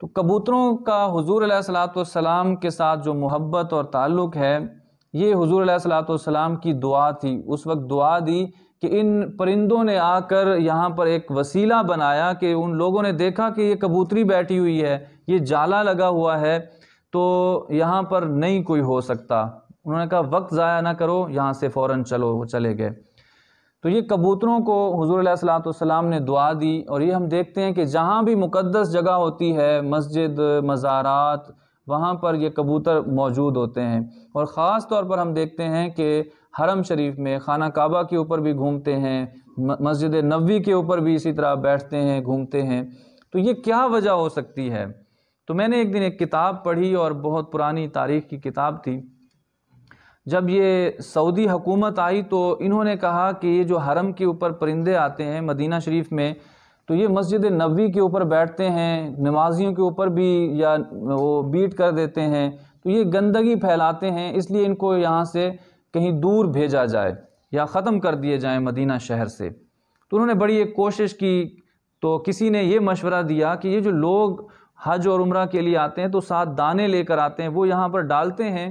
तो कबूतरों का हजूर सलाम के साथ जो मोहब्बत और ताल्लुक़ है ये हजूर सलाम की दुआ थी उस वक्त दुआ दी कि इन परिंदों ने आकर यहाँ पर एक वसीला बनाया कि उन लोगों ने देखा कि ये कबूतरी बैठी हुई है ये जाला लगा हुआ है तो यहाँ पर नहीं कोई हो सकता उन्होंने कहा वक्त ज़ाया ना करो यहाँ से फ़ौर चलो चले गए तो ये कबूतरों को हजूर सलाम ने दुआ दी और ये हम देखते हैं कि जहाँ भी मुक़दस जगह होती है मस्जिद मज़ारात वहाँ पर ये कबूतर मौजूद होते हैं और ख़ास तौर पर हम देखते हैं कि हरम शरीफ में खाना काबा के ऊपर भी घूमते हैं मस्जिद नबी के ऊपर भी इसी तरह बैठते हैं घूमते हैं तो ये क्या वजह हो सकती है तो मैंने एक दिन एक किताब पढ़ी और बहुत पुरानी तारीख़ की किताब थी जब ये सऊदी हुकूमत आई तो इन्होंने कहा कि ये जो हरम के ऊपर परिंदे आते हैं मदीना शरीफ में तो ये मस्जिद नबी के ऊपर बैठते हैं नमाजियों के ऊपर भी या वो बीट कर देते हैं तो ये गंदगी फैलाते हैं इसलिए इनको यहाँ से कहीं दूर भेजा जाए या ख़त्म कर दिए जाएँ मदीना शहर से तो उन्होंने बड़ी एक कोशिश की तो किसी ने ये मशवरा दिया कि ये जो लोग हज और उम्र के लिए आते हैं तो साथ दाने लेकर आते हैं वो यहाँ पर डालते हैं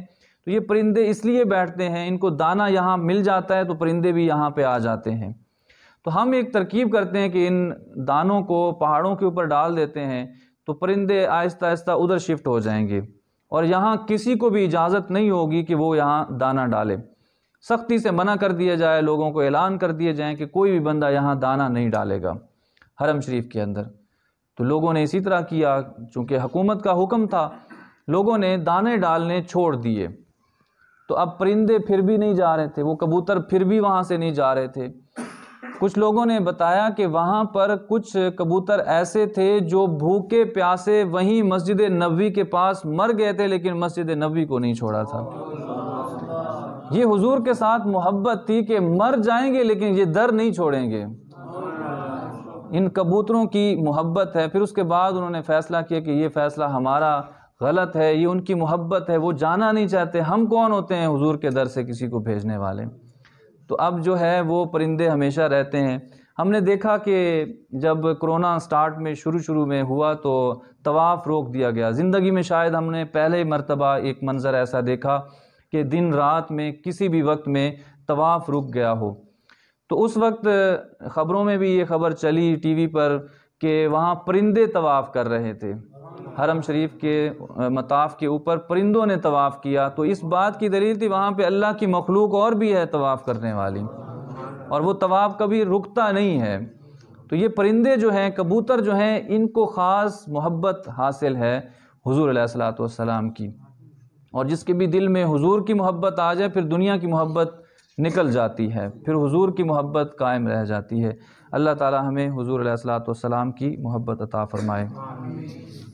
तो ये परिंदे इसलिए बैठते हैं इनको दाना यहाँ मिल जाता है तो परिंदे भी यहाँ पे आ जाते हैं तो हम एक तरकीब करते हैं कि इन दानों को पहाड़ों के ऊपर डाल देते हैं तो परिंदे आहिस्ता आहिस्ता उधर शिफ्ट हो जाएंगे और यहाँ किसी को भी इजाज़त नहीं होगी कि वो यहाँ दाना डाले सख्ती से मना कर दिया जाए लोगों को ऐलान कर दिए जाए कि कोई भी बंदा यहाँ दाना नहीं डालेगा हरम शरीफ के अंदर तो लोगों ने इसी तरह किया चूँकि हुकूमत का हुक्म था लोगों ने दाने डालने छोड़ दिए तो अब परिंदे फिर भी नहीं जा रहे थे वो कबूतर फिर भी वहाँ से नहीं जा रहे थे कुछ लोगों ने बताया कि वहाँ पर कुछ कबूतर ऐसे थे जो भूखे प्यासे वहीं मस्जिद नबी के पास मर गए थे लेकिन मस्जिद नबी को नहीं छोड़ा था ये हुजूर के साथ मोहब्बत थी कि मर जाएंगे लेकिन ये दर नहीं छोड़ेंगे इन कबूतरों की मोहब्बत है फिर उसके बाद उन्होंने फ़ैसला किया कि ये फ़ैसला हमारा गलत है ये उनकी मोहब्बत है वो जाना नहीं चाहते हम कौन होते हैं हुजूर के दर से किसी को भेजने वाले तो अब जो है वो परिंदे हमेशा रहते हैं हमने देखा कि जब कोरोना स्टार्ट में शुरू शुरू में हुआ तो तवाफ़ रोक दिया गया ज़िंदगी में शायद हमने पहले मरतबा एक मंज़र ऐसा देखा कि दिन रात में किसी भी वक्त में तवाफ़ रुक गया हो तो उस वक्त ख़बरों में भी ये खबर चली टीवी पर कि वहाँ परिंदे तवाफ़ कर रहे थे हरम शरीफ के मताफ़ के ऊपर परिंदों ने तवाफ़ किया तो इस बात की दलील थी वहाँ पे अल्लाह की मखलूक और भी है तवाफ़ करने वाली और वो तवाफ़ कभी रुकता नहीं है तो ये परिंदे जो हैं कबूतर जो हैं इनको ख़ास मोहब्बत हासिल है हजूर सलाम की और जिसके भी दिल में हुजूर की मोहब्बत आ जाए फिर दुनिया की मोहब्बत निकल जाती है फिर हुजूर की मोहब्बत कायम रह जाती है अल्लाह ताला हमें हुजूर सलाम की मोहब्बत अता फ़रमाए